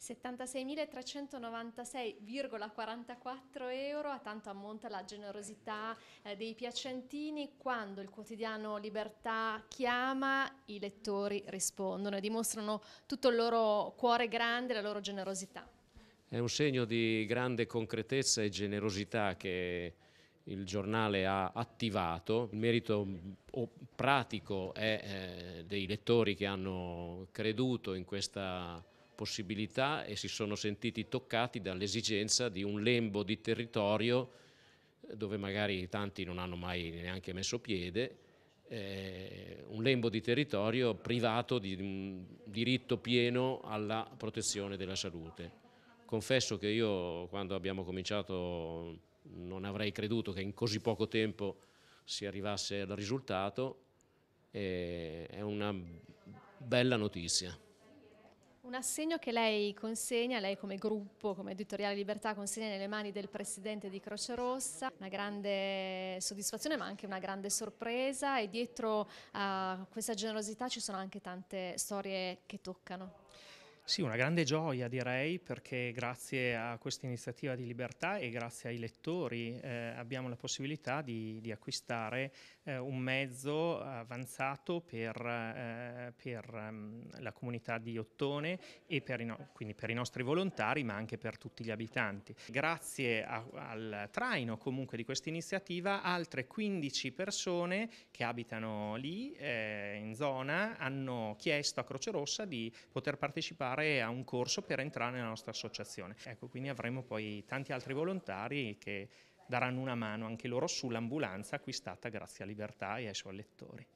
76.396,44 euro, a tanto ammonta la generosità eh, dei piacentini quando il quotidiano Libertà chiama, i lettori rispondono e dimostrano tutto il loro cuore grande, la loro generosità. È un segno di grande concretezza e generosità che il giornale ha attivato, il merito pratico è eh, dei lettori che hanno creduto in questa possibilità e si sono sentiti toccati dall'esigenza di un lembo di territorio eh, dove magari tanti non hanno mai neanche messo piede, eh, un lembo di territorio privato di un diritto pieno alla protezione della salute. Confesso che io quando abbiamo cominciato non avrei creduto che in così poco tempo si arrivasse al risultato, eh, è una bella notizia. Un assegno che lei consegna, lei come gruppo, come editoriale Libertà, consegna nelle mani del presidente di Croce Rossa, una grande soddisfazione ma anche una grande sorpresa e dietro a questa generosità ci sono anche tante storie che toccano. Sì, una grande gioia direi perché grazie a questa iniziativa di libertà e grazie ai lettori eh, abbiamo la possibilità di, di acquistare eh, un mezzo avanzato per, eh, per um, la comunità di Ottone e per no quindi per i nostri volontari ma anche per tutti gli abitanti. Grazie a, al traino comunque di questa iniziativa altre 15 persone che abitano lì eh, in zona hanno chiesto a Croce Rossa di poter partecipare partecipare a un corso per entrare nella nostra associazione. Ecco, quindi avremo poi tanti altri volontari che daranno una mano anche loro sull'ambulanza acquistata grazie a Libertà e ai suoi lettori.